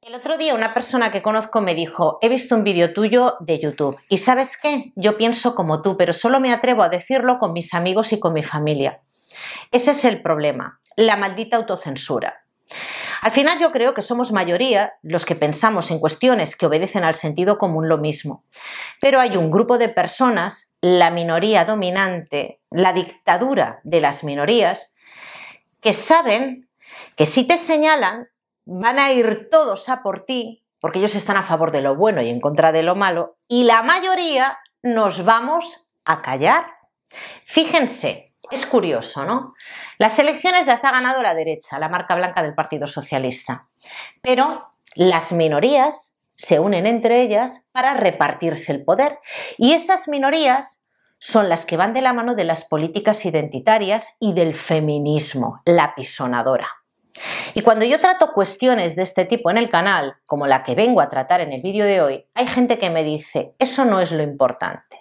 El otro día una persona que conozco me dijo, he visto un vídeo tuyo de YouTube y sabes qué, yo pienso como tú, pero solo me atrevo a decirlo con mis amigos y con mi familia. Ese es el problema, la maldita autocensura. Al final yo creo que somos mayoría los que pensamos en cuestiones que obedecen al sentido común lo mismo, pero hay un grupo de personas, la minoría dominante, la dictadura de las minorías, que saben que si te señalan van a ir todos a por ti, porque ellos están a favor de lo bueno y en contra de lo malo, y la mayoría nos vamos a callar. Fíjense, es curioso, ¿no? Las elecciones las ha ganado la derecha, la marca blanca del Partido Socialista, pero las minorías se unen entre ellas para repartirse el poder y esas minorías son las que van de la mano de las políticas identitarias y del feminismo, la pisonadora. Y cuando yo trato cuestiones de este tipo en el canal, como la que vengo a tratar en el vídeo de hoy, hay gente que me dice, eso no es lo importante.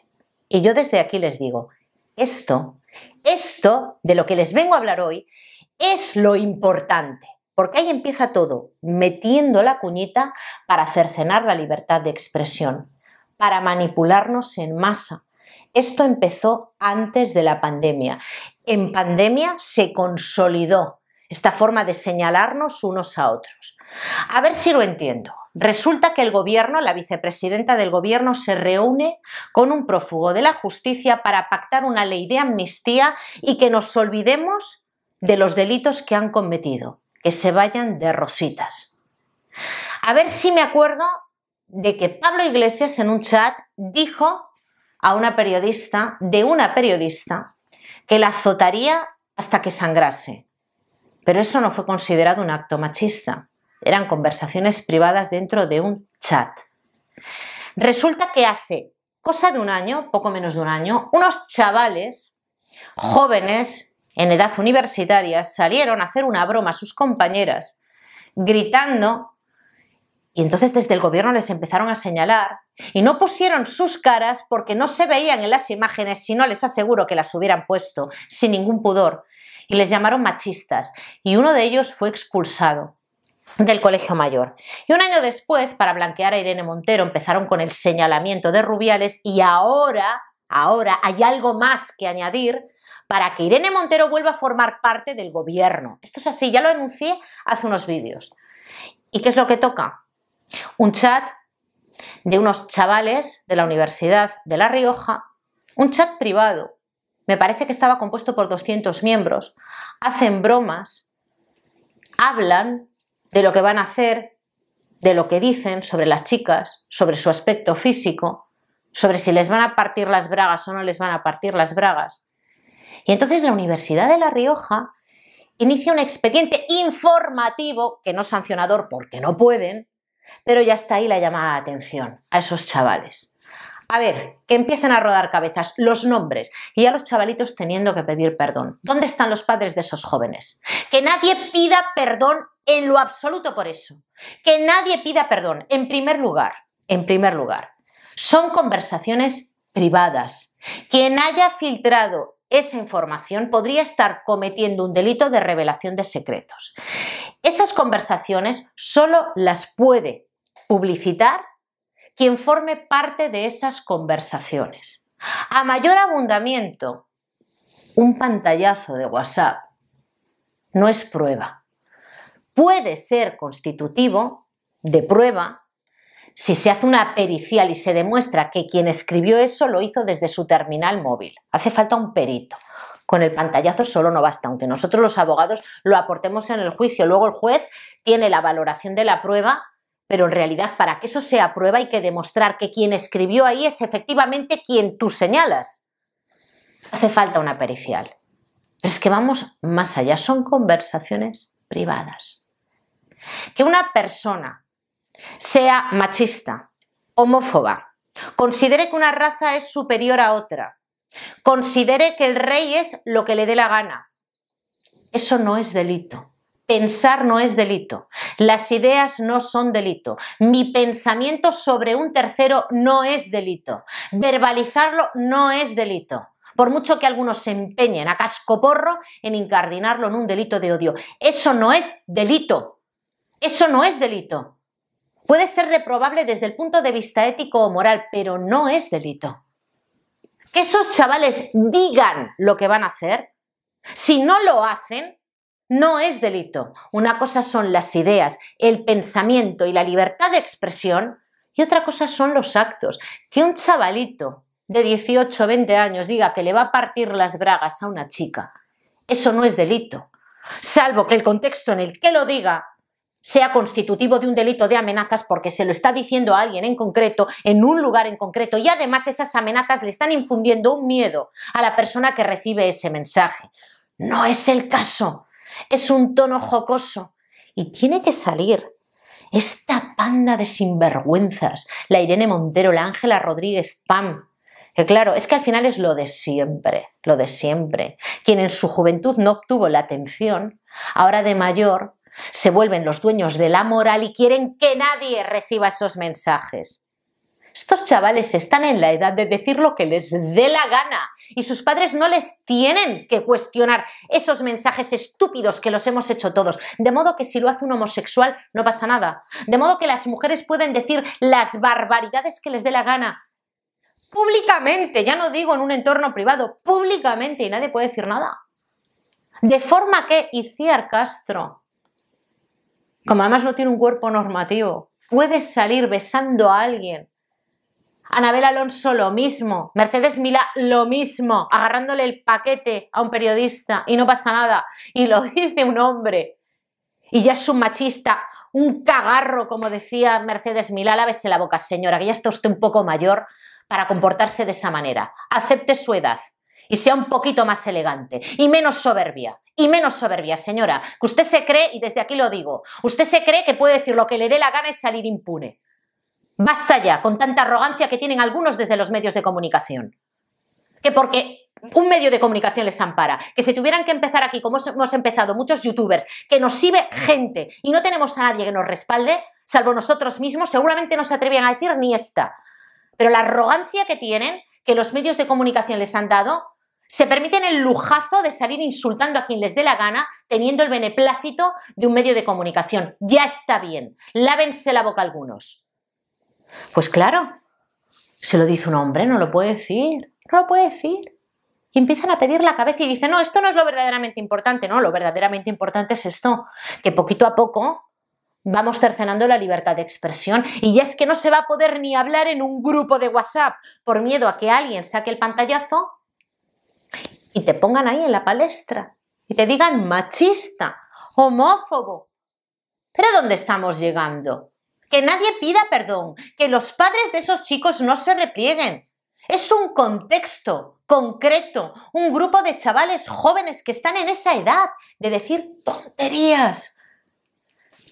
Y yo desde aquí les digo, esto, esto de lo que les vengo a hablar hoy, es lo importante. Porque ahí empieza todo, metiendo la cuñita para cercenar la libertad de expresión, para manipularnos en masa. Esto empezó antes de la pandemia. En pandemia se consolidó esta forma de señalarnos unos a otros. A ver si lo entiendo. Resulta que el gobierno, la vicepresidenta del gobierno, se reúne con un prófugo de la justicia para pactar una ley de amnistía y que nos olvidemos de los delitos que han cometido, que se vayan de rositas. A ver si me acuerdo de que Pablo Iglesias en un chat dijo a una periodista, de una periodista, que la azotaría hasta que sangrase pero eso no fue considerado un acto machista. Eran conversaciones privadas dentro de un chat. Resulta que hace cosa de un año, poco menos de un año, unos chavales jóvenes en edad universitaria salieron a hacer una broma a sus compañeras gritando y entonces desde el gobierno les empezaron a señalar y no pusieron sus caras porque no se veían en las imágenes, si no les aseguro que las hubieran puesto sin ningún pudor y les llamaron machistas y uno de ellos fue expulsado del Colegio Mayor. Y un año después, para blanquear a Irene Montero, empezaron con el señalamiento de Rubiales y ahora, ahora hay algo más que añadir para que Irene Montero vuelva a formar parte del gobierno. Esto es así, ya lo anuncié hace unos vídeos. ¿Y qué es lo que toca? Un chat de unos chavales de la Universidad de La Rioja, un chat privado, me parece que estaba compuesto por 200 miembros, hacen bromas, hablan de lo que van a hacer, de lo que dicen sobre las chicas, sobre su aspecto físico, sobre si les van a partir las bragas o no les van a partir las bragas. Y entonces la Universidad de La Rioja inicia un expediente informativo, que no sancionador porque no pueden, pero ya está ahí la llamada de atención a esos chavales. A ver, que empiecen a rodar cabezas, los nombres y a los chavalitos teniendo que pedir perdón. ¿Dónde están los padres de esos jóvenes? Que nadie pida perdón en lo absoluto por eso. Que nadie pida perdón. En primer lugar, en primer lugar, son conversaciones privadas. Quien haya filtrado esa información podría estar cometiendo un delito de revelación de secretos. Esas conversaciones solo las puede publicitar quien forme parte de esas conversaciones. A mayor abundamiento, un pantallazo de WhatsApp no es prueba. Puede ser constitutivo de prueba si se hace una pericial y se demuestra que quien escribió eso lo hizo desde su terminal móvil. Hace falta un perito. Con el pantallazo solo no basta, aunque nosotros los abogados lo aportemos en el juicio. Luego el juez tiene la valoración de la prueba pero en realidad, para que eso sea prueba, hay que demostrar que quien escribió ahí es efectivamente quien tú señalas. Hace falta una pericial. es que vamos más allá, son conversaciones privadas. Que una persona sea machista, homófoba, considere que una raza es superior a otra, considere que el rey es lo que le dé la gana, eso no es delito. Pensar no es delito, las ideas no son delito, mi pensamiento sobre un tercero no es delito, verbalizarlo no es delito, por mucho que algunos se empeñen a cascoporro en incardinarlo en un delito de odio. Eso no es delito, eso no es delito. Puede ser reprobable desde el punto de vista ético o moral, pero no es delito. Que esos chavales digan lo que van a hacer, si no lo hacen, no es delito. Una cosa son las ideas, el pensamiento y la libertad de expresión y otra cosa son los actos. Que un chavalito de 18 o 20 años diga que le va a partir las bragas a una chica, eso no es delito. Salvo que el contexto en el que lo diga sea constitutivo de un delito de amenazas porque se lo está diciendo a alguien en concreto, en un lugar en concreto, y además esas amenazas le están infundiendo un miedo a la persona que recibe ese mensaje. No es el caso es un tono jocoso y tiene que salir. Esta panda de sinvergüenzas, la Irene Montero, la Ángela Rodríguez, Pam, que claro, es que al final es lo de siempre, lo de siempre. Quien en su juventud no obtuvo la atención, ahora de mayor se vuelven los dueños de la moral y quieren que nadie reciba esos mensajes. Estos chavales están en la edad de decir lo que les dé la gana y sus padres no les tienen que cuestionar esos mensajes estúpidos que los hemos hecho todos. De modo que si lo hace un homosexual no pasa nada. De modo que las mujeres pueden decir las barbaridades que les dé la gana públicamente, ya no digo en un entorno privado, públicamente y nadie puede decir nada. De forma que Iciar Castro, como además no tiene un cuerpo normativo, puede salir besando a alguien Anabel Alonso lo mismo, Mercedes Mila lo mismo, agarrándole el paquete a un periodista y no pasa nada. Y lo dice un hombre. Y ya es un machista, un cagarro, como decía Mercedes Milá, lávese la boca, señora, que ya está usted un poco mayor para comportarse de esa manera. Acepte su edad y sea un poquito más elegante y menos soberbia. Y menos soberbia, señora, que usted se cree, y desde aquí lo digo, usted se cree que puede decir lo que le dé la gana y salir impune. Basta ya con tanta arrogancia que tienen algunos desde los medios de comunicación. Que porque un medio de comunicación les ampara, que si tuvieran que empezar aquí, como hemos empezado muchos youtubers, que nos sirve gente y no tenemos a nadie que nos respalde, salvo nosotros mismos, seguramente no se atrevían a decir ni esta. Pero la arrogancia que tienen, que los medios de comunicación les han dado, se permiten el lujazo de salir insultando a quien les dé la gana, teniendo el beneplácito de un medio de comunicación. Ya está bien, lávense la boca algunos. Pues claro, se lo dice un hombre, no lo puede decir, no lo puede decir. Y empiezan a pedir la cabeza y dicen, no, esto no es lo verdaderamente importante, no, lo verdaderamente importante es esto, que poquito a poco vamos cercenando la libertad de expresión y ya es que no se va a poder ni hablar en un grupo de WhatsApp por miedo a que alguien saque el pantallazo y te pongan ahí en la palestra y te digan machista, homófobo. ¿Pero dónde estamos llegando? que nadie pida perdón, que los padres de esos chicos no se replieguen. Es un contexto concreto, un grupo de chavales jóvenes que están en esa edad de decir tonterías,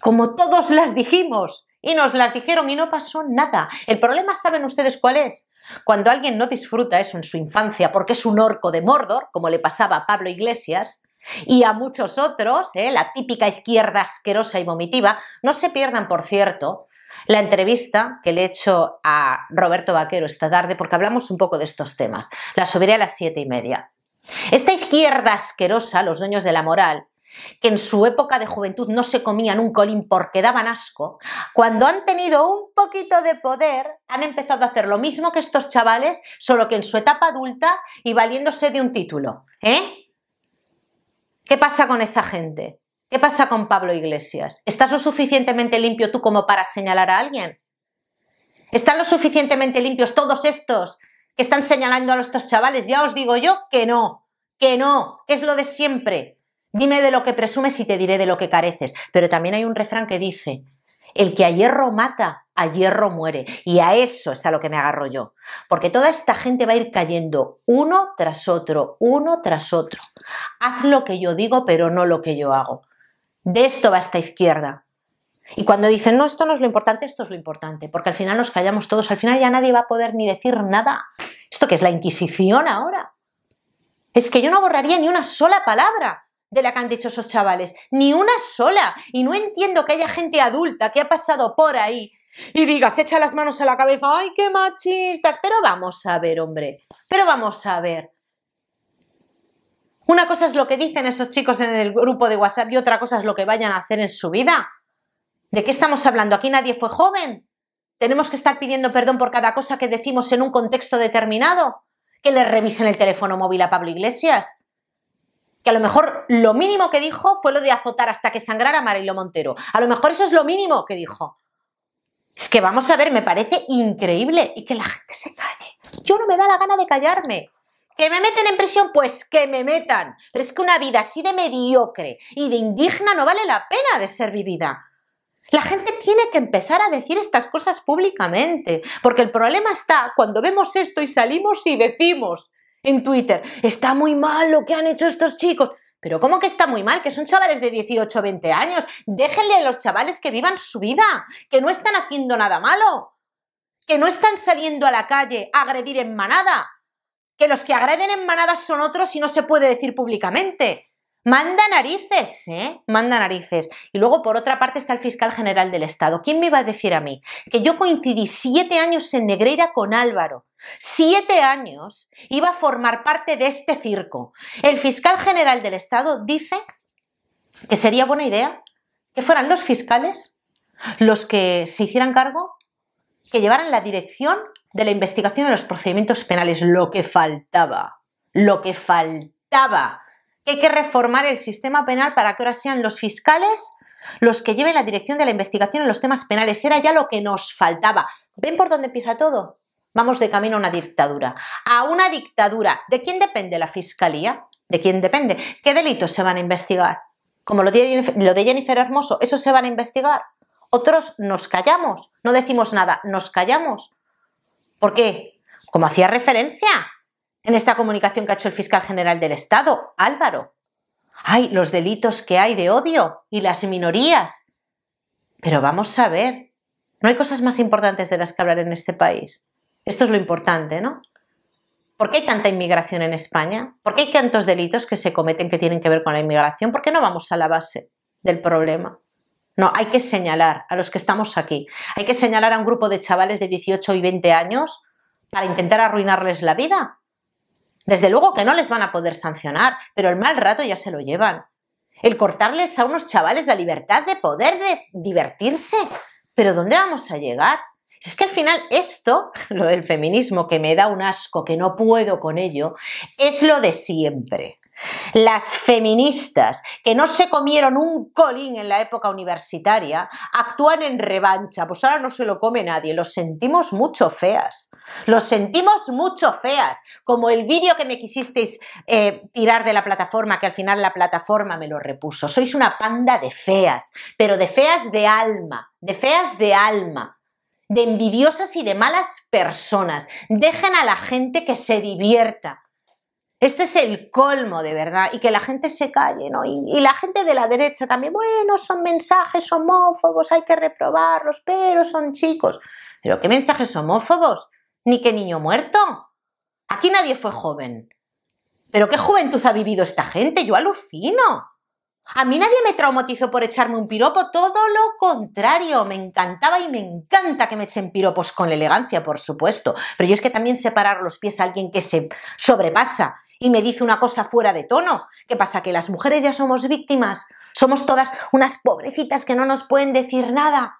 como todos las dijimos y nos las dijeron y no pasó nada. El problema, ¿saben ustedes cuál es? Cuando alguien no disfruta eso en su infancia porque es un orco de Mordor, como le pasaba a Pablo Iglesias, y a muchos otros, ¿eh? la típica izquierda asquerosa y vomitiva. No se pierdan, por cierto, la entrevista que le he hecho a Roberto Vaquero esta tarde, porque hablamos un poco de estos temas. La subiré a las siete y media. Esta izquierda asquerosa, los dueños de la moral, que en su época de juventud no se comían un colín porque daban asco, cuando han tenido un poquito de poder, han empezado a hacer lo mismo que estos chavales, solo que en su etapa adulta y valiéndose de un título. ¿Eh? ¿Qué pasa con esa gente? ¿Qué pasa con Pablo Iglesias? ¿Estás lo suficientemente limpio tú como para señalar a alguien? ¿Están lo suficientemente limpios todos estos que están señalando a estos chavales? Ya os digo yo que no, que no, es lo de siempre. Dime de lo que presumes y te diré de lo que careces. Pero también hay un refrán que dice, el que a hierro mata, a hierro muere. Y a eso es a lo que me agarro yo. Porque toda esta gente va a ir cayendo uno tras otro, uno tras otro. Haz lo que yo digo, pero no lo que yo hago. De esto va esta izquierda. Y cuando dicen, no, esto no es lo importante, esto es lo importante, porque al final nos callamos todos, al final ya nadie va a poder ni decir nada. Esto que es la Inquisición ahora. Es que yo no borraría ni una sola palabra de la que han dicho esos chavales, ni una sola. Y no entiendo que haya gente adulta que ha pasado por ahí y digas, echa las manos a la cabeza, ¡ay, qué machistas! Pero vamos a ver, hombre, pero vamos a ver. Una cosa es lo que dicen esos chicos en el grupo de WhatsApp y otra cosa es lo que vayan a hacer en su vida. ¿De qué estamos hablando? Aquí nadie fue joven. Tenemos que estar pidiendo perdón por cada cosa que decimos en un contexto determinado. Que le revisen el teléfono móvil a Pablo Iglesias. Que a lo mejor lo mínimo que dijo fue lo de azotar hasta que sangrara a Marilo Montero. A lo mejor eso es lo mínimo que dijo. Es que vamos a ver, me parece increíble y que la gente se calle. Yo no me da la gana de callarme. ¿Que me meten en prisión? Pues que me metan. Pero es que una vida así de mediocre y de indigna no vale la pena de ser vivida. La gente tiene que empezar a decir estas cosas públicamente, porque el problema está cuando vemos esto y salimos y decimos en Twitter, está muy mal lo que han hecho estos chicos. Pero ¿cómo que está muy mal? Que son chavales de 18, 20 años. Déjenle a los chavales que vivan su vida, que no están haciendo nada malo, que no están saliendo a la calle a agredir en manada, que los que agreden en manada son otros y no se puede decir públicamente. Manda narices, ¿eh? Manda narices. Y luego, por otra parte, está el fiscal general del Estado. ¿Quién me iba a decir a mí que yo coincidí siete años en Negreira con Álvaro? Siete años iba a formar parte de este circo. El fiscal general del Estado dice que sería buena idea que fueran los fiscales los que se hicieran cargo, que llevaran la dirección de la investigación en los procedimientos penales. Lo que faltaba. Lo que faltaba que hay que reformar el sistema penal para que ahora sean los fiscales los que lleven la dirección de la investigación en los temas penales. Era ya lo que nos faltaba. ¿Ven por dónde empieza todo? Vamos de camino a una dictadura. A una dictadura. ¿De quién depende la fiscalía? ¿De quién depende? ¿Qué delitos se van a investigar? Como lo de Jennifer Hermoso, ¿eso se van a investigar? Otros nos callamos, no decimos nada, nos callamos. ¿Por qué? Como hacía referencia, en esta comunicación que ha hecho el fiscal general del Estado, Álvaro. Hay los delitos que hay de odio y las minorías. Pero vamos a ver, no hay cosas más importantes de las que hablar en este país. Esto es lo importante, ¿no? ¿Por qué hay tanta inmigración en España? ¿Por qué hay tantos delitos que se cometen que tienen que ver con la inmigración? ¿Por qué no vamos a la base del problema? No, hay que señalar a los que estamos aquí. Hay que señalar a un grupo de chavales de 18 y 20 años para intentar arruinarles la vida. Desde luego que no les van a poder sancionar, pero el mal rato ya se lo llevan. El cortarles a unos chavales la libertad de poder de divertirse. Pero ¿dónde vamos a llegar? Es que al final esto, lo del feminismo que me da un asco, que no puedo con ello, es lo de siempre. Las feministas, que no se comieron un colín en la época universitaria, actúan en revancha, pues ahora no se lo come nadie, los sentimos mucho feas, los sentimos mucho feas, como el vídeo que me quisisteis eh, tirar de la plataforma, que al final la plataforma me lo repuso, sois una panda de feas, pero de feas de alma, de feas de alma, de envidiosas y de malas personas, dejen a la gente que se divierta este es el colmo, de verdad, y que la gente se calle, ¿no? Y, y, la gente de la derecha también, bueno, son mensajes homófobos, hay que reprobarlos, pero son chicos. ¿Pero qué mensajes homófobos? Ni qué niño muerto. Aquí nadie fue joven. ¿Pero qué juventud ha vivido esta gente? Yo alucino. A mí nadie me traumatizó por echarme un piropo, todo lo contrario, me encantaba y me encanta que me echen piropos con elegancia, por supuesto, pero yo es que también separar los pies a alguien que se sobrepasa y me dice una cosa fuera de tono. ¿Qué pasa? ¿Que las mujeres ya somos víctimas? Somos todas unas pobrecitas que no nos pueden decir nada.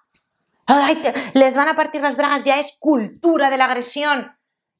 les van a partir las bragas, ya es cultura de la agresión.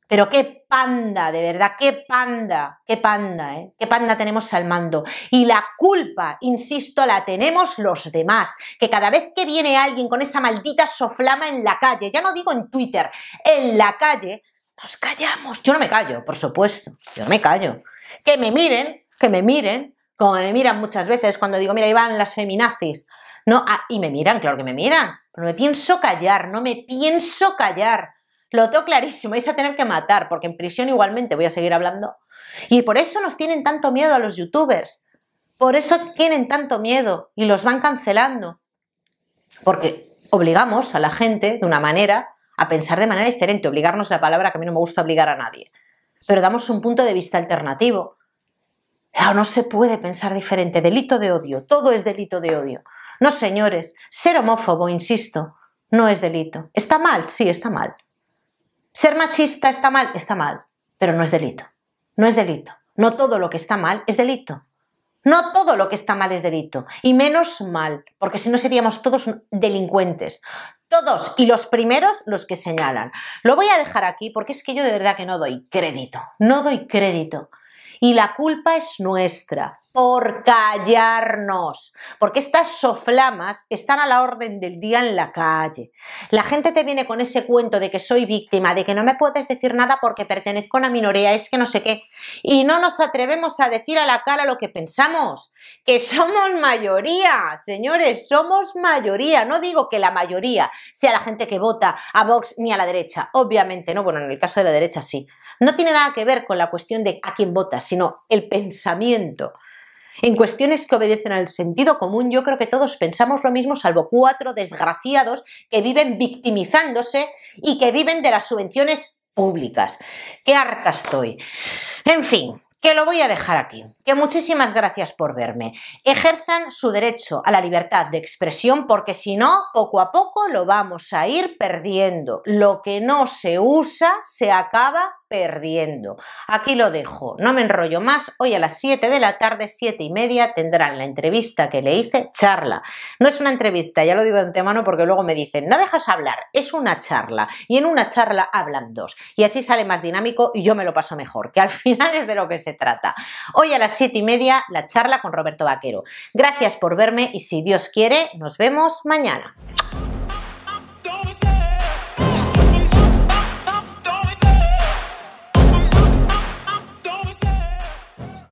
Pero qué panda, de verdad, qué panda, qué panda, ¿eh? qué panda tenemos al mando. Y la culpa, insisto, la tenemos los demás, que cada vez que viene alguien con esa maldita soflama en la calle, ya no digo en Twitter, en la calle, nos callamos. Yo no me callo, por supuesto. Yo no me callo. Que me miren, que me miren, como me miran muchas veces cuando digo, mira, ahí van las feminazis. No, ah, y me miran, claro que me miran. Pero me pienso callar, no me pienso callar. Lo tengo clarísimo, vais a tener que matar, porque en prisión igualmente voy a seguir hablando. Y por eso nos tienen tanto miedo a los youtubers. Por eso tienen tanto miedo y los van cancelando. Porque obligamos a la gente de una manera a pensar de manera diferente. Obligarnos a la palabra que a mí no me gusta obligar a nadie. Pero damos un punto de vista alternativo. Claro, no se puede pensar diferente. Delito de odio. Todo es delito de odio. No, señores, ser homófobo, insisto, no es delito. ¿Está mal? Sí, está mal. ¿Ser machista está mal? Está mal, pero no es delito. No es delito. No todo lo que está mal es delito. No todo lo que está mal es delito, y menos mal, porque si no seríamos todos delincuentes. Todos, y los primeros los que señalan. Lo voy a dejar aquí porque es que yo de verdad que no doy crédito, no doy crédito. Y la culpa es nuestra por callarnos, porque estas soflamas están a la orden del día en la calle. La gente te viene con ese cuento de que soy víctima, de que no me puedes decir nada porque pertenezco a una minoría, es que no sé qué, y no nos atrevemos a decir a la cara lo que pensamos, que somos mayoría, señores, somos mayoría, no digo que la mayoría sea la gente que vota a Vox ni a la derecha, obviamente no, bueno, en el caso de la derecha sí. No tiene nada que ver con la cuestión de a quién vota, sino el pensamiento. En cuestiones que obedecen al sentido común, yo creo que todos pensamos lo mismo, salvo cuatro desgraciados que viven victimizándose y que viven de las subvenciones públicas. Qué harta estoy. En fin, que lo voy a dejar aquí. Que muchísimas gracias por verme. Ejerzan su derecho a la libertad de expresión porque si no, poco a poco lo vamos a ir perdiendo. Lo que no se usa se acaba perdiendo. Aquí lo dejo, no me enrollo más. Hoy a las 7 de la tarde, 7 y media, tendrán la entrevista que le hice, charla. No es una entrevista, ya lo digo de antemano porque luego me dicen, no dejas hablar, es una charla. Y en una charla hablan dos. Y así sale más dinámico y yo me lo paso mejor, que al final es de lo que se trata. Hoy a las 7 y media, la charla con Roberto Vaquero. Gracias por verme y si Dios quiere, nos vemos mañana.